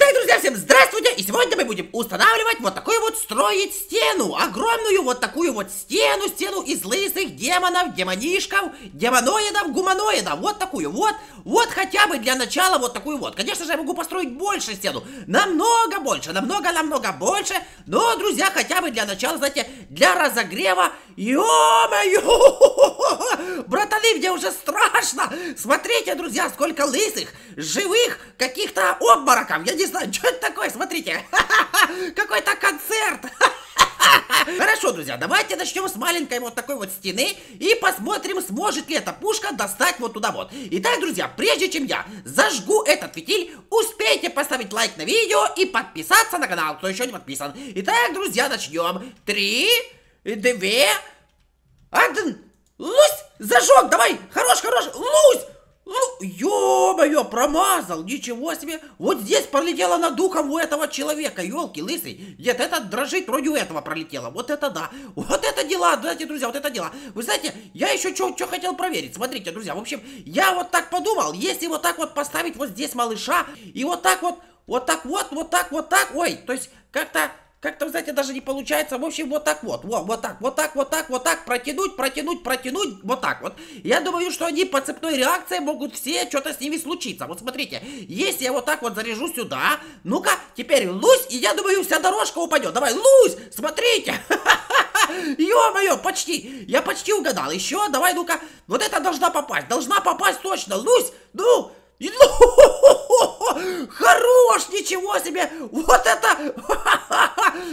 Итак, друзья, всем здравствуйте! И сегодня мы будем устанавливать вот такую вот строить стену. Огромную вот такую вот стену, стену из лысых демонов, демонишков, демоноидов, гуманоидов. Вот такую вот. Вот хотя бы для начала вот такую вот. Конечно же, я могу построить больше стену. Намного больше, намного-намного больше. Но, друзья, хотя бы для начала, знаете, для разогрева Ё-моё! Братаны, мне уже страшно! Смотрите, друзья, сколько лысых, живых, каких-то обмороков. Я не знаю, что это такое, смотрите. Какой-то концерт. Хорошо, друзья, давайте начнем с маленькой вот такой вот стены и посмотрим, сможет ли эта пушка достать вот туда вот. Итак, друзья, прежде чем я зажгу этот фитиль, успейте поставить лайк на видео и подписаться на канал, кто еще не подписан. Итак, друзья, начнем. Три, Э, Две. Один. Лусь! Зажег! Давай! Хорош, хорош! Лусь! Ну, ё-моё, промазал, ничего себе. Вот здесь пролетело над духом у этого человека, елки лысый. Нет, это дрожит вроде у этого пролетело. Вот это да. Вот это дела, знаете, друзья, вот это дела. Вы знаете, я еще что хотел проверить. Смотрите, друзья, в общем, я вот так подумал, если вот так вот поставить вот здесь малыша, и вот так вот, вот так вот, вот так, вот так, ой, то есть как-то как-то, знаете, даже не получается. В общем, вот так вот. Вот, вот так, вот так, вот так, вот так. Протянуть, протянуть, протянуть. Вот так вот. Я думаю, что они по цепной реакции могут все что-то с ними случиться. Вот смотрите. Если я вот так вот заряжу сюда. Ну-ка, теперь лусь. И я думаю, вся дорожка упадет. Давай, лусь. Смотрите. Ё-моё, почти. Я почти угадал. Еще, давай, ну-ка. Вот это должна попасть. Должна попасть точно. Лусь. Ну, ну, Хорош, ничего себе! Вот это...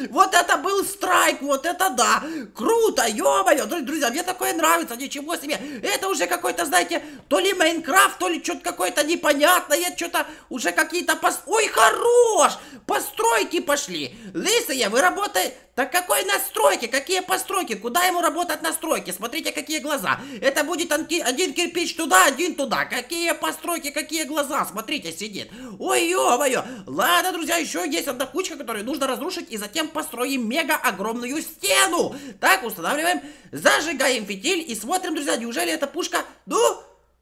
вот это был страйк, вот это да! Круто, ё-моё! Друзья, мне такое нравится, ничего себе! Это уже какой-то, знаете, то ли Майнкрафт, то ли что-то какое-то непонятное, что-то уже какие-то... Пос... Ой, хорош! Постройки пошли! Лысые, вы работаете... Так какой настройки? Какие постройки? Куда ему работать настройки? Смотрите, какие глаза. Это будет один кирпич туда, один туда. Какие постройки, какие глаза? Смотрите, сидит. Ой, ё-моё. Ладно, друзья, еще есть одна кучка, которую нужно разрушить. И затем построим мега огромную стену. Так, устанавливаем. Зажигаем фитиль. И смотрим, друзья, неужели эта пушка... Ну...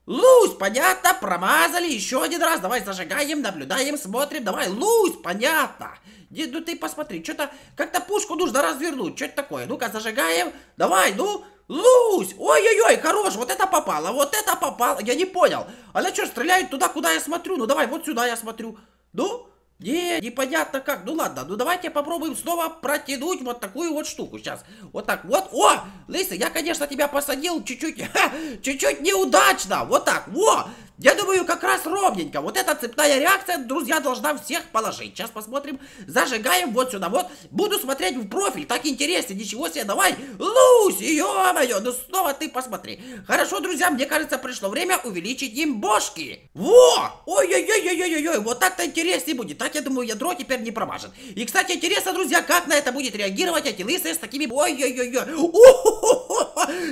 Лусь, понятно, промазали еще один раз. Давай зажигаем, наблюдаем, смотрим. Давай, Лусь, понятно. Дед, ну ты посмотри, что-то как-то пушку нужно развернуть. Что это такое? Ну-ка, зажигаем. Давай, ну, Лусь! Ой-ой-ой, хорош, вот это попало, вот это попало. Я не понял. Она что, стреляет туда, куда я смотрю? Ну давай, вот сюда я смотрю. Ну, не, непонятно как. Ну ладно, ну давайте попробуем снова протянуть вот такую вот штуку. Сейчас. Вот так вот. О, Лысый, я, конечно, тебя посадил чуть-чуть, чуть-чуть неудачно. Вот так. Во, я думаю, как раз ровненько. Вот эта цепная реакция, друзья, должна всех положить. Сейчас посмотрим. Зажигаем вот сюда. Вот. Буду смотреть в профиль. Так интересно. Ничего себе. Давай. Лусь, ё-моё. Ну снова ты посмотри. Хорошо, друзья. Мне кажется, пришло время увеличить им бошки. Во! Ой-ой-ой-ой-ой-ой. Вот так-то интереснее будет. Так, я думаю, ядро теперь не промажет. И, кстати, интересно, друзья, как на это будет реагировать эти лысые с такими... Ой-ой-ой-ой.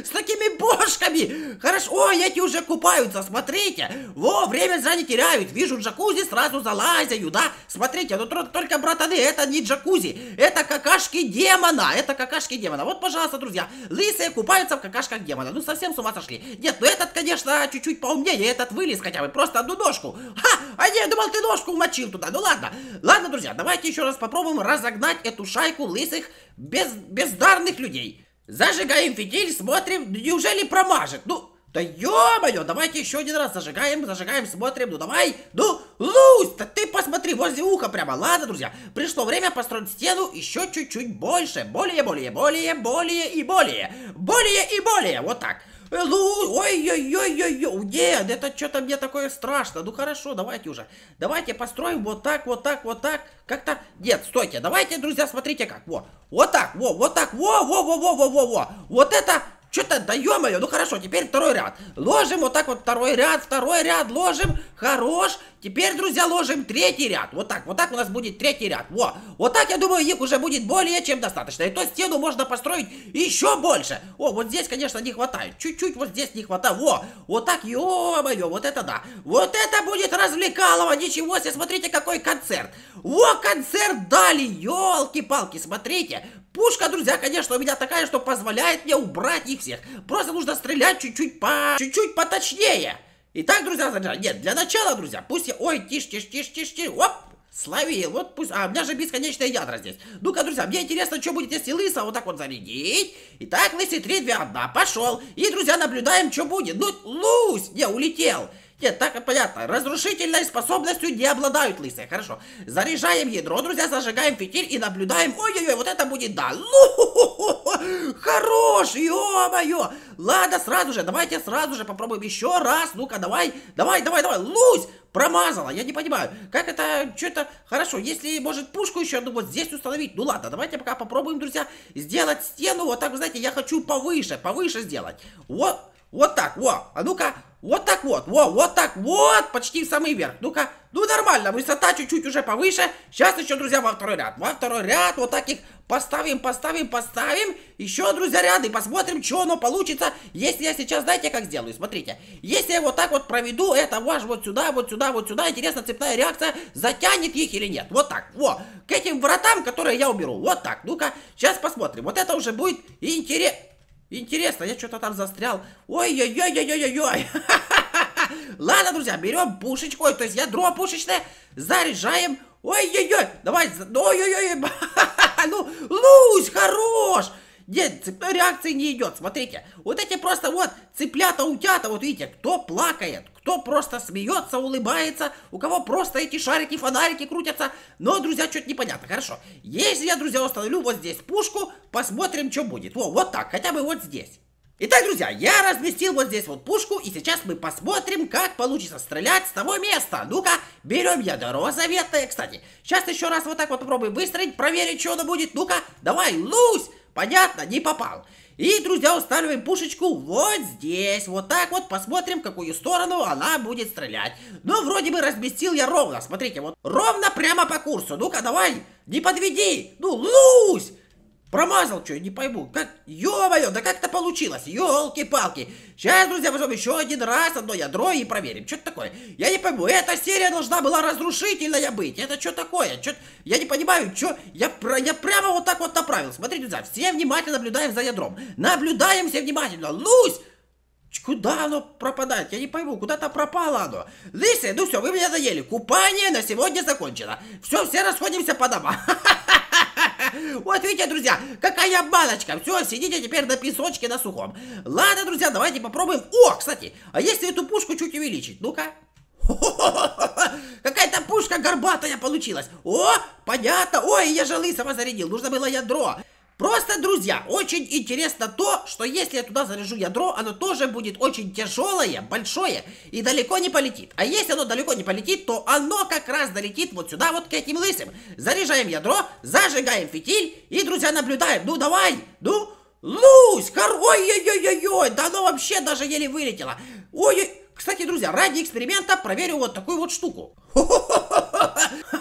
С такими бошками. Хорошо. Ой, эти уже купаются. Смотрите. Во, время зря не теряют. Вижу джакузи, сразу залазяю, да? Смотрите, ну только, братаны, это не джакузи. Это какашки демона. Это какашки демона. Вот, пожалуйста, друзья. Лысые купаются в какашках демона. Ну, совсем с ума сошли. Нет, ну этот, конечно, чуть-чуть поумнее. Этот вылез хотя бы. Просто одну ножку. Ха! А я думал, ты ножку умочил туда. Ну, ладно. Ладно, друзья, давайте еще раз попробуем разогнать эту шайку лысых без, бездарных людей. Зажигаем фитиль, смотрим, неужели промажет? Ну, да ё-моё, давайте еще один раз зажигаем, зажигаем, смотрим, ну давай, ну, Лусь, да ты посмотри, возле уха прямо, ладно, друзья, пришло время построить стену еще чуть-чуть больше, более, более, более, более и более, более и более, вот так. Ну, ой-ой-ой-ой-ой, нет, это что-то мне такое страшно. Ну хорошо, давайте уже. Давайте построим вот так, вот так, вот так. Как-то, нет, стойте, давайте, друзья, смотрите как. Вот, вот так, вот, вот так, во, во, во, во, во, во, во. Вот это, что-то, да ё ну хорошо, теперь второй ряд. Ложим вот так вот второй ряд, второй ряд ложим, хорош. Теперь, друзья, ложим третий ряд. Вот так, вот так у нас будет третий ряд. Во, вот так, я думаю, их уже будет более чем достаточно. И то стену можно построить еще больше. О, вот здесь, конечно, не хватает. Чуть-чуть вот здесь не хватает. Во, вот так, ё-моё, вот это да. Вот это будет развлекалово, ничего себе, смотрите, какой концерт. Во, концерт дали, елки палки смотрите. Пушка, друзья, конечно, у меня такая, что позволяет мне убрать их всех. Просто нужно стрелять чуть-чуть по... чуть-чуть поточнее. Итак, друзья, друзья, нет, для начала, друзья, пусть я... Ой, тише, тише, тише, тише, тише, оп, словил, вот пусть... А, у меня же бесконечные ядра здесь. Ну-ка, друзья, мне интересно, что будет, если лыса вот так вот зарядить. Итак, лысый, 3, 2, 1, пошел. И, друзья, наблюдаем, что будет. Ну, лусь, не, улетел. Нет, так понятно. Разрушительной способностью не обладают лысые. Хорошо. Заряжаем ядро, друзья, зажигаем фитиль и наблюдаем. Ой-ой-ой, вот это будет да. Ну, хорош, ё-моё. Ладно, сразу же, давайте сразу же попробуем еще раз. Ну-ка, давай, давай, давай, давай. Лусь, промазала, я не понимаю. Как это, что это? хорошо, если, может, пушку еще, ну, вот здесь установить. Ну, ладно, давайте пока попробуем, друзья, сделать стену. Вот так, знаете, я хочу повыше, повыше сделать. Вот. Вот так, во. А ну-ка, вот так вот, во, вот так, вот, почти в самый верх. Ну-ка, ну нормально, высота чуть-чуть уже повыше. Сейчас еще, друзья, во второй ряд. Во второй ряд, вот так их поставим, поставим, поставим. Еще, друзья, ряды, посмотрим, что оно получится. Если я сейчас, знаете, как сделаю, смотрите. Если я вот так вот проведу, это ваш вот сюда, вот сюда, вот сюда. Интересно, цепная реакция затянет их или нет. Вот так, во, к этим вратам, которые я уберу. Вот так, ну-ка, сейчас посмотрим. Вот это уже будет интересно. Интересно, я что-то там застрял. Ой-ой-ой-ой-ой-ой. Ладно, друзья, берем пушечку, то есть ядро пушечное, заряжаем. Ой-ой-ой, давай, ой-ой-ой, ну, Лусь, хорош! Нет, цепной реакции не идет. Смотрите, вот эти просто вот цыплята, утята, вот видите, кто плакает, кто просто смеется, улыбается, у кого просто эти шарики, фонарики крутятся. Но, друзья, что-то непонятно. Хорошо. Если я, друзья, установлю вот здесь пушку, посмотрим, что будет. Во, вот так, хотя бы вот здесь. Итак, друзья, я разместил вот здесь вот пушку, и сейчас мы посмотрим, как получится стрелять с того места. Ну-ка, берем ядро заветное, кстати. Сейчас еще раз вот так вот попробуем выстрелить, проверить, что оно будет. Ну-ка, давай, лусь! Понятно, не попал. И, друзья, устанавливаем пушечку вот здесь. Вот так вот. Посмотрим, в какую сторону она будет стрелять. Но ну, вроде бы разместил я ровно. Смотрите, вот ровно прямо по курсу. Ну-ка, давай, не подведи. Ну, лусь! Промазал, что, я не пойму. Как? Ё-моё, да как это получилось? Ёлки-палки. Сейчас, друзья, возьмем еще один раз одно ядро и проверим. Что это такое? Я не пойму. Эта серия должна была разрушительная быть. Это что такое? Чё... Я не понимаю, что... Я, я прямо вот так вот направил. Смотрите, друзья, все внимательно наблюдаем за ядром. Наблюдаем все внимательно. Лусь! Куда оно пропадает? Я не пойму, куда-то пропало оно. Лисы, ну все, вы меня заели. Купание на сегодня закончено. Все, все расходимся по домам. Вот видите, друзья, какая баночка. Все, сидите теперь на песочке на сухом. Ладно, друзья, давайте попробуем. О, кстати, а если эту пушку чуть увеличить? Ну-ка. Какая-то пушка горбатая получилась. О, понятно. Ой, я же лысого зарядил. Нужно было ядро. Просто, друзья, очень интересно то, что если я туда заряжу ядро, оно тоже будет очень тяжелое, большое и далеко не полетит. А если оно далеко не полетит, то оно как раз долетит вот сюда, вот к этим лысым. Заряжаем ядро, зажигаем фитиль и, друзья, наблюдаем. Ну, давай, ну, лусь, кор... ой ой ой ой да оно вообще даже еле вылетело. Ой-ой, кстати, друзья, ради эксперимента проверю вот такую вот штуку. Хо-хо-хо-хо-хо.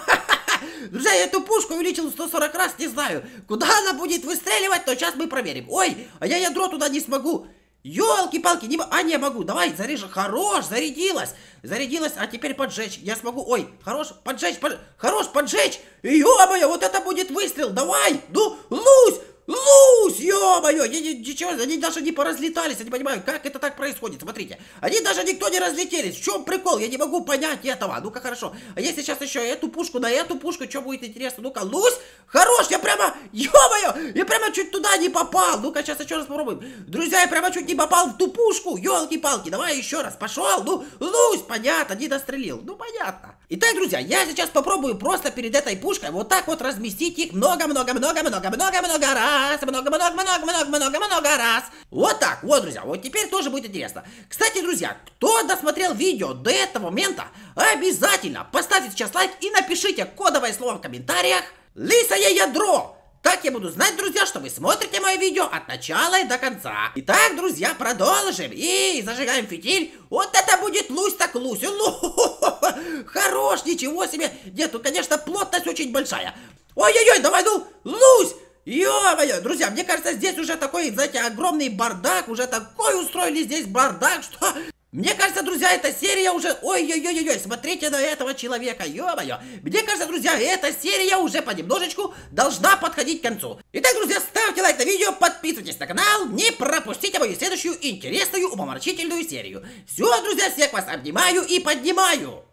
я эту пушку увеличил в 140 раз, не знаю. Куда она будет выстреливать, то сейчас мы проверим. Ой, а я ядро туда не смогу. Ёлки-палки, не... а не могу, давай, заряжу, хорош, зарядилась, зарядилась, а теперь поджечь, я смогу, ой, хорош, поджечь, под... хорош, поджечь, ё-моё, вот это будет выстрел, давай, ну, лусь, Луз, ё-моё, ничего, они даже не поразлетались, я не понимаю, как это так происходит, смотрите, они даже никто не разлетелись, в чем прикол, я не могу понять этого, ну-ка хорошо, а если сейчас еще эту пушку на эту пушку, что будет интересно, ну-ка, Луз, хорош, я прямо, ё-моё, я прямо чуть туда не попал, ну-ка сейчас еще раз попробуем, друзья, я прямо чуть не попал в ту пушку, ёлки палки давай еще раз, пошел, ну, Луз, понятно, не дострелил, ну понятно. Итак, друзья, я сейчас попробую просто перед этой пушкой вот так вот разместить их много-много-много-много-много-много раз раз, много-много-много-много-много-много раз. Вот так, вот, друзья, вот теперь тоже будет интересно. Кстати, друзья, кто досмотрел видео до этого момента, обязательно поставьте сейчас лайк и напишите кодовое слово в комментариях «Лисое ядро». Так я буду знать, друзья, что вы смотрите мое видео от начала и до конца. Итак, друзья, продолжим. И зажигаем фитиль. Вот это будет лусь так лусь. Ну, хорош, ничего себе. Нет, ну, конечно, плотность очень большая. Ой-ой-ой, давай, ну, лусь. Ё-моё, друзья, мне кажется, здесь уже такой, знаете, огромный бардак, уже такой устроили здесь бардак, что... Мне кажется, друзья, эта серия уже... Ой-ой-ой-ой, смотрите на этого человека, ё-моё. Мне кажется, друзья, эта серия уже понемножечку должна подходить к концу. Итак, друзья, ставьте лайк на видео, подписывайтесь на канал, не пропустите мою следующую интересную, умоморчительную серию. Все, друзья, всех вас обнимаю и поднимаю.